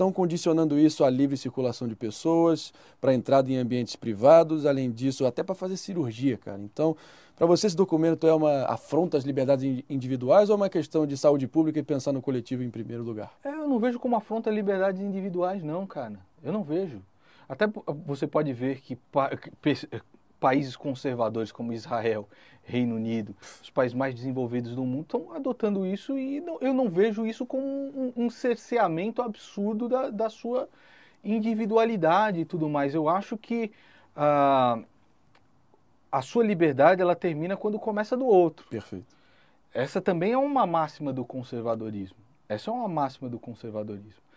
estão condicionando isso à livre circulação de pessoas, para entrada em ambientes privados, além disso, até para fazer cirurgia, cara. Então, para você, esse documento é uma afronta às liberdades individuais ou é uma questão de saúde pública e pensar no coletivo em primeiro lugar? É, eu não vejo como afronta às liberdades individuais, não, cara. Eu não vejo. Até você pode ver que países conservadores como Israel, Reino Unido, os países mais desenvolvidos do mundo, estão adotando isso e não, eu não vejo isso como um, um cerceamento absurdo da, da, sua individualidade e tudo mais. Eu acho que ah, a sua liberdade ela termina quando começa do outro. Perfeito. Essa também é uma máxima do conservadorismo. Essa é uma máxima do conservadorismo.